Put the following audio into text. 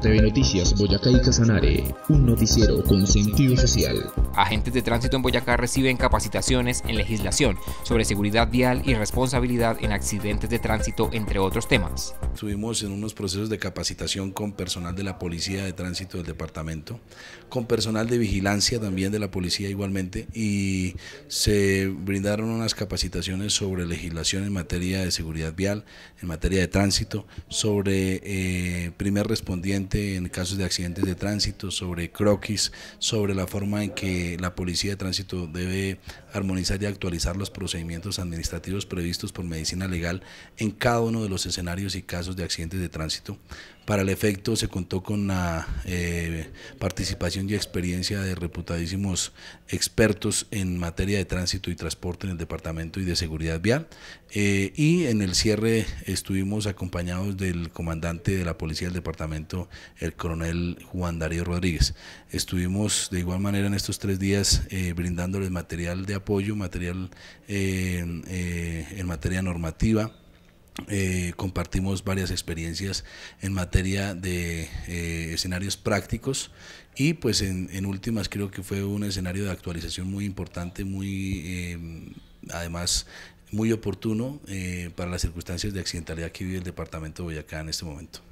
TV Noticias Boyacá y Casanare, un noticiero con sentido social. Agentes de tránsito en Boyacá reciben capacitaciones en legislación sobre seguridad vial y responsabilidad en accidentes de tránsito, entre otros temas. Estuvimos en unos procesos de capacitación con personal de la Policía de Tránsito del departamento, con personal de vigilancia también de la policía igualmente, y se brindaron unas capacitaciones sobre legislación en materia de seguridad vial, en materia de tránsito, sobre eh, primer respondiente en casos de accidentes de tránsito, sobre croquis, sobre la forma en que la policía de tránsito debe armonizar y actualizar los procedimientos administrativos previstos por medicina legal en cada uno de los escenarios y casos de accidentes de tránsito. Para el efecto se contó con la eh, participación y experiencia de reputadísimos expertos en materia de tránsito y transporte en el departamento y de seguridad vial. Eh, y en el cierre estuvimos acompañados del comandante de la policía del departamento el coronel Juan Darío Rodríguez. Estuvimos de igual manera en estos tres días eh, brindándoles material de apoyo, material eh, eh, en materia normativa, compartimos varias experiencias en materia de escenarios prácticos y pues en, últimas creo que fue un escenario de actualización muy importante, muy además muy oportuno para las circunstancias de accidentalidad que vive el departamento de Boyacá en este momento.